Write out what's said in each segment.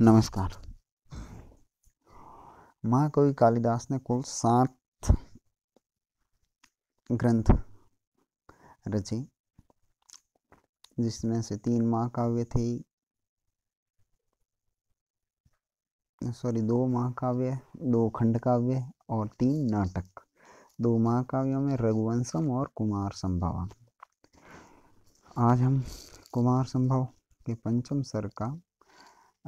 नमस्कार महाकवि कालिदास ने कुल सात ग्रंथ रचे जिसमें से तीन महाकाव्य थे सॉरी दो महाकाव्य दो खंड काव्य और तीन नाटक दो महाकाव्यों में रघुवंशम और कुमार संभव आज हम कुमार संभव के पंचम सर का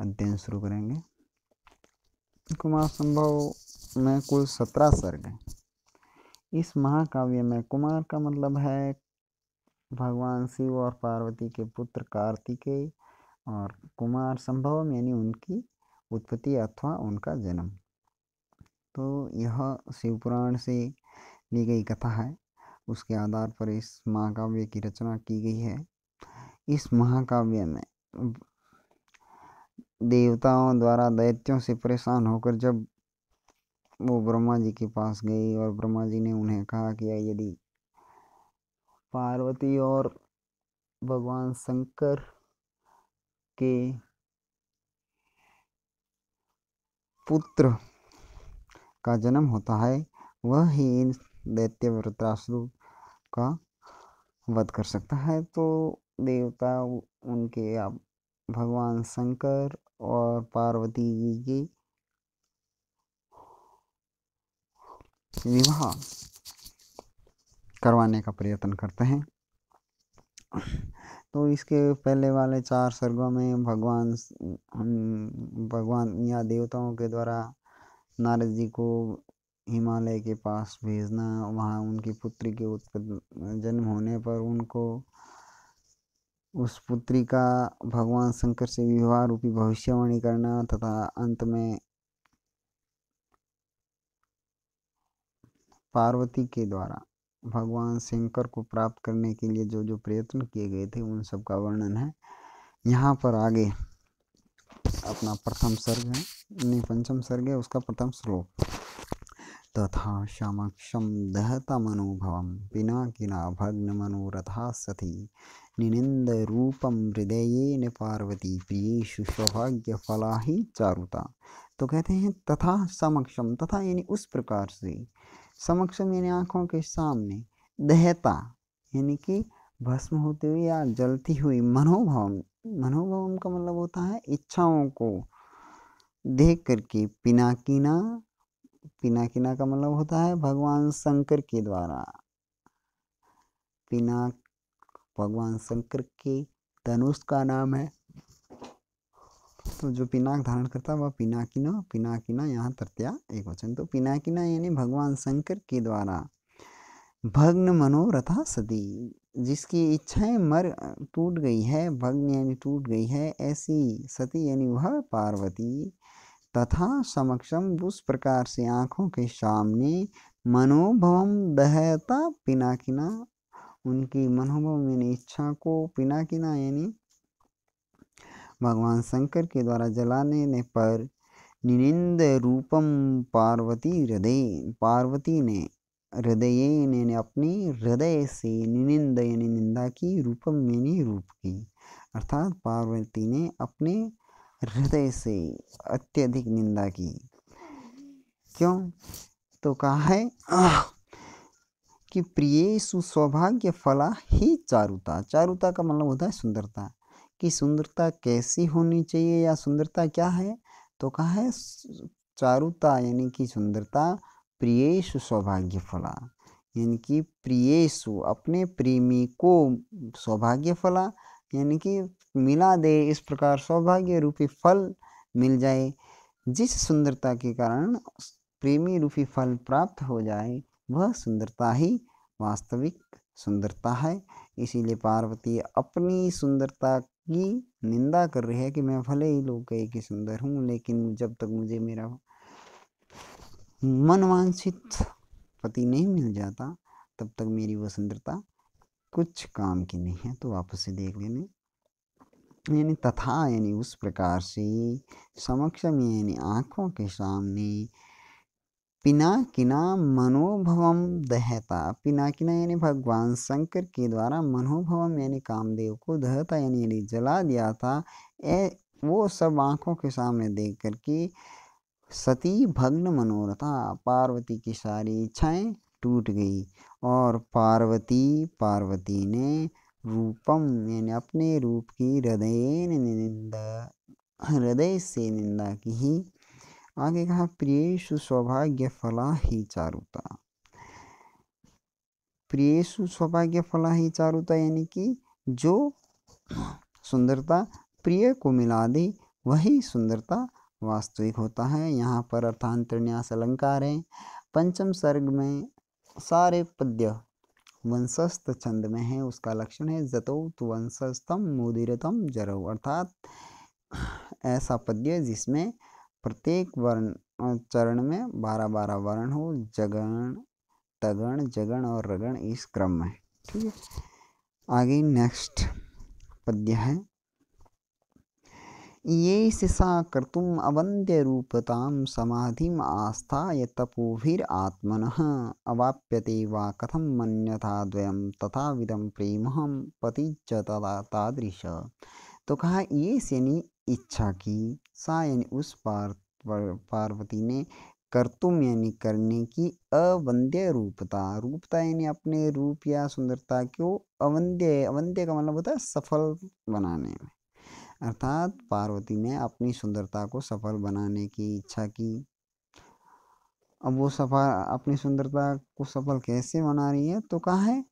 अध्ययन शुरू करेंगे कुमार संभव में कुल सत्रह सर्ग हैं इस महाकाव्य में कुमार का मतलब है भगवान शिव और पार्वती के पुत्र कार्तिकेय और कुमार संभव यानी उनकी उत्पत्ति अथवा उनका जन्म तो यह शिवपुराण से ली गई कथा है उसके आधार पर इस महाकाव्य की रचना की गई है इस महाकाव्य में देवताओं द्वारा दैत्यों से परेशान होकर जब वो ब्रह्मा जी के पास गई और ब्रह्मा जी ने उन्हें कहा कि यदि पार्वती और भगवान शंकर के पुत्र का जन्म होता है वह ही इन दैत्य वृत्रासुर का वध कर सकता है तो देवता उनके आप भगवान शंकर और पार्वती जी की विवाह करवाने का प्रयत्न करते हैं तो इसके पहले वाले चार सर्गों में भगवान भगवान या देवताओं के द्वारा नारद जी को हिमालय के पास भेजना वहाँ उनकी पुत्री के उत्पन्न जन्म होने पर उनको उस पुत्री का भगवान शंकर से विवाह रूपी भविष्यवाणी करना तथा अंत में पार्वती के द्वारा भगवान शंकर को प्राप्त करने के लिए जो जो प्रयत्न किए गए थे उन सब का वर्णन है यहाँ पर आगे अपना प्रथम सर्ग है नहीं पंचम सर्ग है उसका प्रथम श्लोक तथा समक्षम दहतमनुभवं पिनाकिना भग्नमनोरथा रूपम हृदय हृदयेन पार्वती प्रियेषु फला ही चारुता तो कहते हैं तथा समक्षम तथा यानी उस प्रकार से समक्षम यानी आँखों के सामने दहता यानी कि भस्म होती हुई या जलती हुई मनोभाव मनोभाव का मतलब होता है इच्छाओं को देख करके पिनाकिना पिनाकिना का मतलब होता है भगवान शंकर के द्वारा पिना भगवान शंकर के धनुष का नाम है तो जो पिनाक धारण करता है वह पिनाकिना पिनाकिना यहाँ तृतीया एक वचन तो पिनाकिना यानी भगवान शंकर के द्वारा भग्न मनोरथा सदी जिसकी इच्छाएं मर टूट गई है भग्न यानी टूट गई है ऐसी सती यानी वह पार्वती तथा समक्षम उस प्रकार से आँखों के सामने मनोभवम दहता पिनाकिना उनकी मनोभव यानी इच्छा को पिनाकिना यानी भगवान शंकर के द्वारा जलाने ने पर निनिंद रूपम पार्वती हृदय पार्वती ने हृदय ने अपने हृदय से निनिंद यानी निंदा की रूपम यानी रूप की अर्थात पार्वती ने अपने हृदय से अत्यधिक निंदा की क्यों तो कहा है कि प्रिय सुसौभाग्य फला ही चारुता चारुता का मतलब होता है सुंदरता कि सुंदरता कैसी होनी चाहिए या सुंदरता क्या है तो कहा है चारुता यानी कि सुंदरता प्रिय सुसौभाग्य फला यानी कि प्रियसु अपने प्रेमी को सौभाग्य फला यानी कि मिला दे इस प्रकार सौभाग्य रूपी फल मिल जाए जिस सुंदरता के कारण प्रेमी रूपी फल प्राप्त हो जाए वह सुंदरता ही वास्तविक सुंदरता है इसीलिए पार्वती अपनी सुंदरता की निंदा कर रही है कि मैं भले ही लोग कहे कि सुंदर हूँ लेकिन जब तक मुझे मेरा मनवांछित पति नहीं मिल जाता तब तक मेरी वह सुंदरता कुछ काम की नहीं है तो आप उसे देख लेने यानी तथा यानी उस प्रकार से समक्ष में यानी आँखों के सामने पिना किना मनोभवम दहता पिना किना यानी भगवान शंकर के द्वारा मनोभवम यानी कामदेव को दहता यानी यानी जला दिया था ए वो सब आँखों के सामने देख करके सती भग्न मनोरथा पार्वती की सारी इच्छाएँ टूट गई और पार्वती पार्वती ने रूपम यानी अपने रूप की हृदय निंदा हृदय से निंदा की ही आगे कहा प्रियेशु सौभाग्य फला ही चारुता प्रियेशु सौभाग्य फला ही चारुता यानी कि जो सुंदरता प्रिय को मिला दे वही सुंदरता वास्तविक होता है यहाँ पर अर्थांतरण्यास अलंकार है पंचम सर्ग में सारे पद्य वंशस्थ छंद में है उसका लक्षण है तो वंशस्थम मुदिरतम जरो अर्थात ऐसा पद्य जिसमें प्रत्येक वर्ण चरण में बारह बारह वर्ण हो जगण तगण जगण और रगण इस क्रम में ठीक है आगे नेक्स्ट पद्य है ये शिशा कर्तुम अवंद्य रूपताम समाधिम आस्थाय आत्मन अवाप्यते वा कथम मन्यथा द्वयम तथा विदम प्रेम हम पति तादृश तो कहा ये सेनी इच्छा की सा यानी उस पार पार्वती ने कर्तुम यानी करने की अवंद्य रूपता रूपता यानी अपने रूप या सुंदरता को अवंद्य अवंद्य का मतलब होता है सफल बनाने में अर्थात पार्वती ने अपनी सुंदरता को सफल बनाने की इच्छा की अब वो सफा अपनी सुंदरता को सफल कैसे बना रही है तो कहा है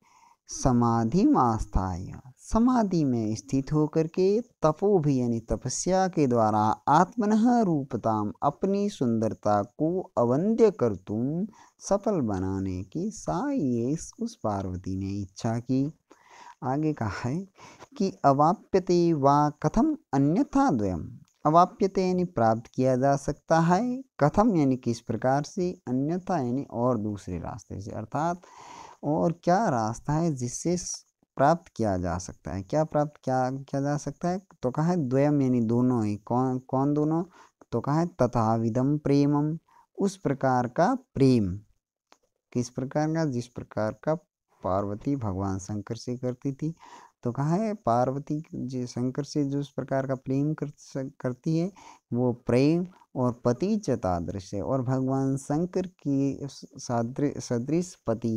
समाधि में समाधि में स्थित होकर के तपो भी यानी तपस्या के द्वारा आत्मन रूपताम अपनी सुंदरता को अवंद्य कर तुम सफल बनाने की सा ये उस पार्वती ने इच्छा की आगे कहा है कि अवाप्यते वा कथम अन्यथा द्वयम अवाप्यते यानी प्राप्त किया जा सकता है कथम यानी किस प्रकार से अन्यथा यानी और दूसरे रास्ते से अर्थात और क्या रास्ता है जिससे प्राप्त किया जा सकता है क्या प्राप्त क्या किया जा सकता है तो कहा है द्वयम यानी दोनों ही कौन कौन दोनों तो कहा है तथाविदम प्रेमम उस प्रकार का प्रेम किस प्रकार का जिस प्रकार का पार्वती भगवान शंकर से करती थी तो कहा है पार्वती जी शंकर से जो उस प्रकार का प्रेम कर, करती है वो प्रेम और पति चतादृश है और भगवान शंकर की सदृश पति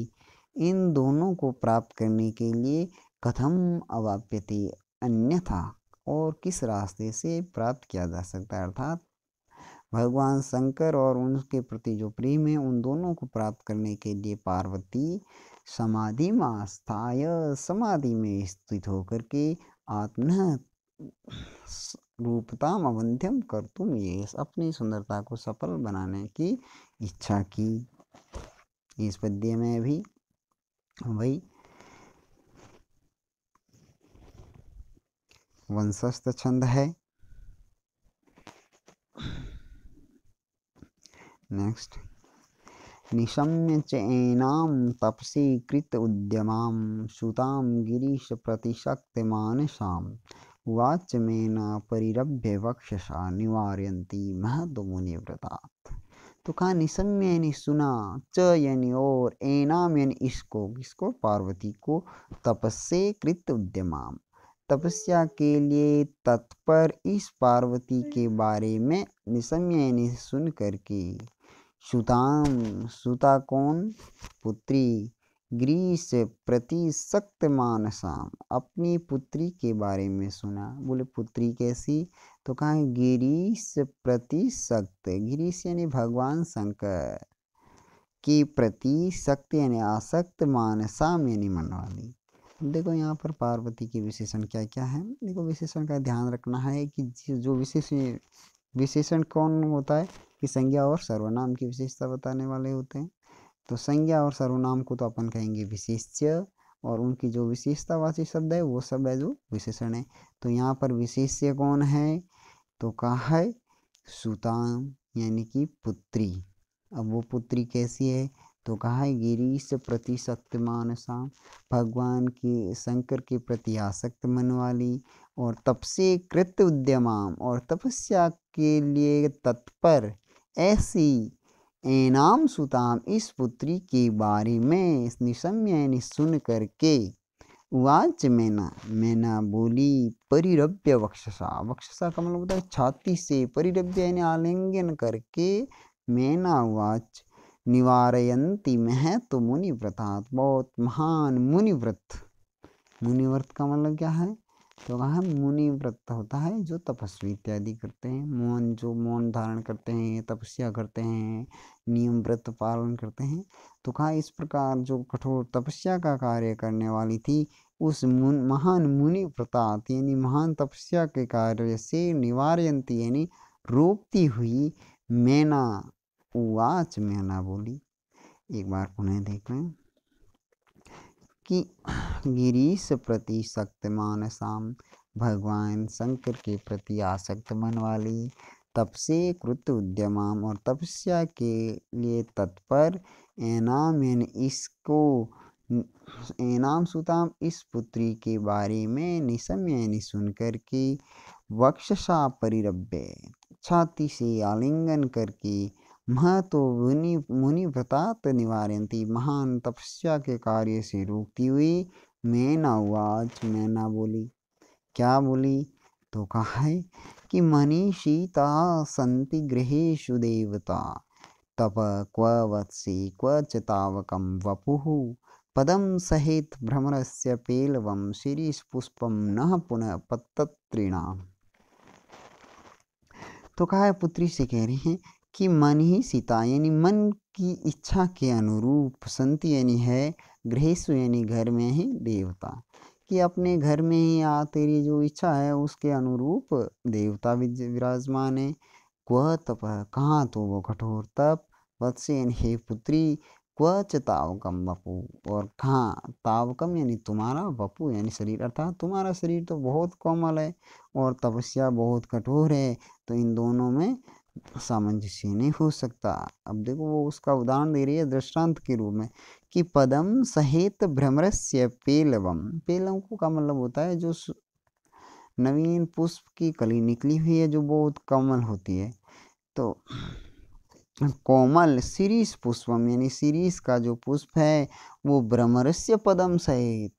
इन दोनों को प्राप्त करने के लिए कथम अवाप्यते अन्यथा और किस रास्ते से प्राप्त किया जा सकता है अर्थात भगवान शंकर और उनके प्रति जो प्रेम है उन दोनों को प्राप्त करने के लिए पार्वती समाधि में समाधि में स्थित होकर के आत्म रूपता अवंध्यम कर तुम ये अपनी सुंदरता को सफल बनाने की इच्छा की इस पद्य में भी वही वंशस्थ छंद है नेक्स्ट निशम्य चैनां तपसी कृत उद्यम उद्यमां वाच में न परिरभ्य वक्षसा निवारयन्ती मुनिव्रता तो कहा निशम्य यानी सुना च यानी और एनाम यानी इसको किसको पार्वती को तपस्से कृत उद्यमाम तपस्या के लिए तत्पर इस पार्वती के बारे में निशम्य यानी सुन करके सुताम सुता कौन पुत्री ग्रीस प्रति सक्त मानसाम अपनी पुत्री के बारे में सुना बोले पुत्री कैसी तो कहा गिरीश प्रति सक्त गिरीश यानी भगवान शंकर की प्रति सक्त यानी आसक्त मानसाम यानी मन वाली देखो यहाँ पर पार्वती के विशेषण क्या क्या है देखो विशेषण का ध्यान रखना है कि जो विशेष विशेषण कौन होता है कि संज्ञा और सर्वनाम की विशेषता बताने वाले होते हैं तो संज्ञा और सर्वनाम को तो अपन कहेंगे विशेष्य और उनकी जो विशेषतावासी शब्द है वो शब्द है जो विशेषण है तो यहाँ पर विशेष्य कौन है तो कहा है सुताम यानी कि पुत्री अब वो पुत्री कैसी है तो कहा है गिरीश प्रति शक्तिमान शाम भगवान के शंकर के प्रति आसक्त मन वाली और तपसे कृत उद्यमाम और तपस्या के लिए तत्पर ऐसी एनाम सुताम इस पुत्री के बारे में निशम्य सुन करके वाच मैना मैना बोली परिरभ्य वक्षसा वक्षसा का मतलब होता है छाती से परिरभ्य आलिंगन करके मैना वाच निवारयंती मह तो मुनिव्रता बहुत महान मुनिव्रत मुनिव्रत का मतलब क्या है तो वहाँ मुनि व्रत होता है जो तपस्वी इत्यादि करते हैं मौन जो मौन धारण करते हैं तपस्या करते हैं नियम व्रत पालन करते हैं तो कहा इस प्रकार जो कठोर तपस्या का कार्य करने वाली थी उस मुन महान मुनि व्रतात यानी महान तपस्या के कार्य से निवारयंती यानी रोकती हुई मैना उवाच मैना बोली एक बार पुनः देख लें कि गिरीश प्रति शक्तिमान शाम भगवान शंकर के प्रति आसक्त मन वाली तप से कृत उद्यमाम और तपस्या के लिए तत्पर एनाम इसको एनाम सुताम इस पुत्री के बारे में निसमय सुनकर करके वक्षसा परिरभ्य छाती से आलिंगन करके महतो मुनि मुनि व्रतात निवारती महान तपस्या के कार्य से रोकती हुई मैं ना उवाच मैं ना बोली क्या बोली तो कहा है कि मनीषीता संति गृहेशु देवता तप क्व वत्सि क्व चितावकम वपुः पदम सहित भ्रमर से पेलव शिरीषपुष्पम न पुनः पत्तत्रिणाम तो कहा है पुत्री से कह रही है कि मन ही सीता यानी मन की इच्छा के अनुरूप संति यानी है गृहेशु यानी घर में ही देवता कि अपने घर में ही आ तेरी जो इच्छा है उसके अनुरूप देवता विराजमान है क्व तप कहाँ तो वो कठोर तप यानी हे पुत्री क्व च तावकम बपू और कहाँ तावकम यानी तुम्हारा बपू यानी शरीर अर्थात तुम्हारा शरीर तो बहुत कोमल है और तपस्या बहुत कठोर है तो इन दोनों में सामंजस्य नहीं हो सकता अब देखो वो उसका उदाहरण दे रही है दृष्टांत के रूप में कि पदम सहित भ्रमरस्य पेलवम पेलवकों का मतलब होता है जो नवीन पुष्प की कली निकली हुई है जो बहुत कमल होती है तो कोमल शीरीष पुष्पम यानी शीरीष का जो पुष्प है वो ब्रह्मरस्य पदम सहित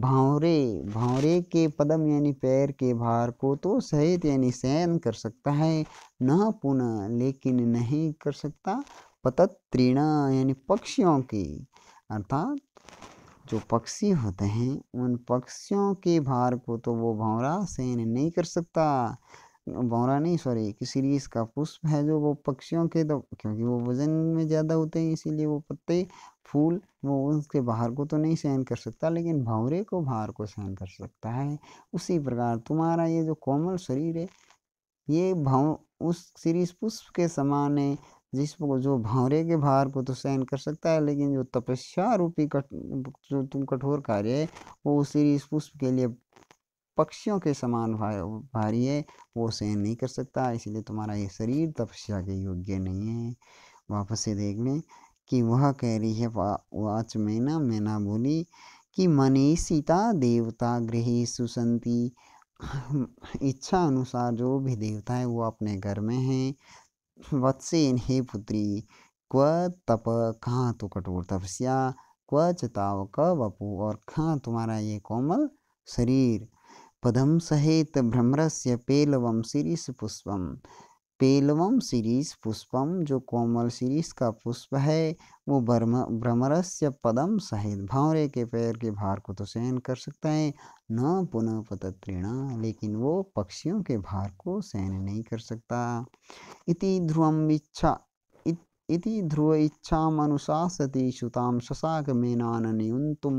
भावरे भावरे के पदम यानी पैर के भार को तो सहित यानी सहन कर सकता है न पुनः लेकिन नहीं कर सकता पतत्रीण यानी पक्षियों की अर्थात जो पक्षी होते हैं उन पक्षियों के भार को तो वो भावरा सहन नहीं कर सकता भौरा नहीं सॉरी किसी सीरीज का पुष्प है जो वो पक्षियों के तो क्योंकि वो वजन में ज़्यादा होते हैं इसीलिए वो पत्ते फूल वो उसके बाहर को तो नहीं सहन कर सकता लेकिन भौरे को बाहर को सहन कर सकता है उसी प्रकार तुम्हारा ये जो कोमल शरीर है ये भाव उस सीरीज पुष्प के समान है जिसको जो भावरे के भार को तो सहन कर सकता है लेकिन जो तपस्या रूपी कट जो तुम कठोर कार्य है वो उस सीरीज पुष्प के लिए पक्षियों के समान भारी है वो सहन नहीं कर सकता इसलिए तुम्हारा ये शरीर तपस्या के योग्य नहीं है वापस से देख लें कि वह कह रही है वाच मैना मैना बोली कि मनी सीता देवता गृह सुसंति इच्छा अनुसार जो भी देवता है वो अपने घर में है वत्से इन्हें पुत्री क्व तप कहाँ तो कठोर तपस्या क्व चताव क वपू और कहाँ तुम्हारा ये कोमल शरीर पदम सहित भ्रमरस्य पेलवम शिरीष पुष्पम पेलवम शिरीष पुष्पम जो कोमल शिरीष का पुष्प है वो भ्रम भ्रमरस्य पदम सहित भावरे के पैर के भार को तो सहन कर सकता है न पुनः पतत्रिणा लेकिन वो पक्षियों के भार को सहन नहीं कर सकता इति ध्रुवम इच्छा इति ध्रुव इच्छा अनुशासति श्रुताम शशाक मेनान नियुन्तुम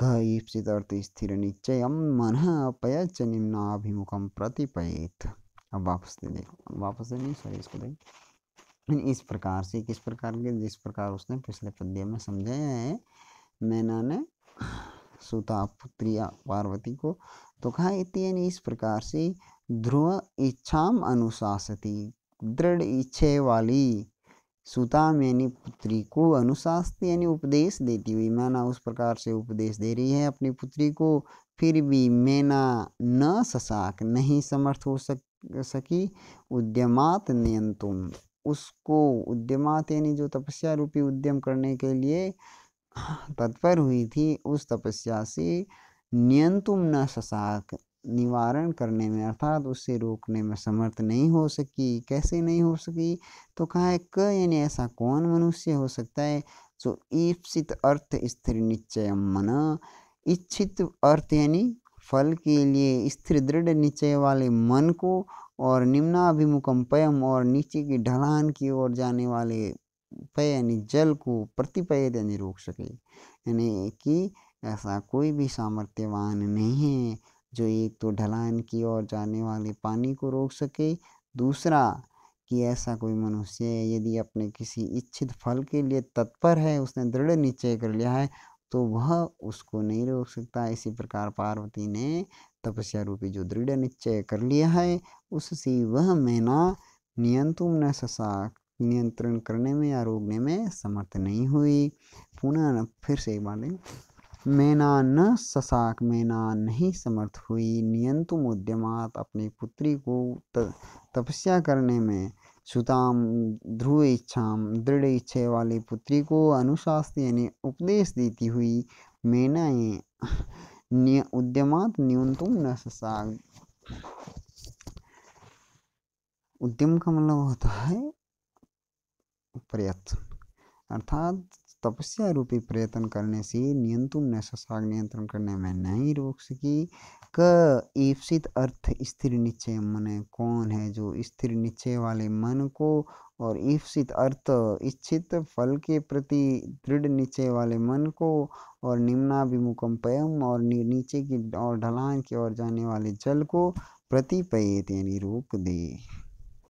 स्थिर निश्चय मन मनः च निम्नाभिमुखम प्रतिपयित अब वापस दे देखो वापस दे नहीं सॉरी इसको देख इस प्रकार से किस प्रकार के जिस प्रकार उसने पिछले पद्य में समझाया है मैना ने सुता पुत्रिया पार्वती को तो कहा इतन इस प्रकार से ध्रुव इच्छाम अनुशासती दृढ़ इच्छे वाली सुताम यानी पुत्री को अनुशासित यानी उपदेश देती हुई मैना उस प्रकार से उपदेश दे रही है अपनी पुत्री को फिर भी मैना न सशाक नहीं समर्थ हो सक सकी उद्यमात नियंतुम उसको उद्यमात यानी जो तपस्या रूपी उद्यम करने के लिए तत्पर हुई थी उस तपस्या से नियंतुम न सशाक निवारण करने में अर्थात उससे रोकने में समर्थ नहीं हो सकी कैसे नहीं हो सकी तो कहा है क यानी ऐसा कौन मनुष्य हो सकता है जो ईप्सित अर्थ स्थिर निश्चय मन इच्छित अर्थ यानी फल के लिए स्थिर दृढ़ निश्चय वाले मन को और निम्नाभिमुखम पयम और नीचे की ढलान की ओर जाने वाले पय यानी जल को प्रतिपय यानी रोक सके यानी कि ऐसा कोई भी सामर्थ्यवान नहीं है जो एक तो ढलान की ओर जाने वाले पानी को रोक सके दूसरा कि ऐसा कोई मनुष्य यदि अपने किसी इच्छित फल के लिए तत्पर है उसने दृढ़ निश्चय कर लिया है तो वह उसको नहीं रोक सकता इसी प्रकार पार्वती ने तपस्या रूपी जो दृढ़ निश्चय कर लिया है उससे वह मैना नियंत्रण न ससा नियंत्रण करने में या रोकने में समर्थ नहीं हुई पुनः फिर से एक बार मेना न ससाक मेना नहीं समर्थ हुई नियंतु उद्यमात अपनी पुत्री को तपस्या करने में सुताम ध्रुव इच्छाम दृढ़ इच्छे वाली पुत्री को अनुशासन यानी उपदेश देती हुई मेना निय उद्यमात न्यूनतम न ससाक उद्यम का मतलब होता है प्रयत्न अर्थात तपस्या रूपी प्रयत्न करने से नियंत्रण ने सशाग नियंत्रण करने में नहीं रोक सकी क ईप्सित अर्थ स्थिर निश्चय मन कौन है जो स्थिर निश्चय वाले मन को और ईप्सित अर्थ इच्छित फल के प्रति दृढ़ निश्चय वाले मन को और निम्नाभिमुखम पयम और नीचे की और ढलान की ओर जाने वाले जल को प्रतिपयत यानी रोक दे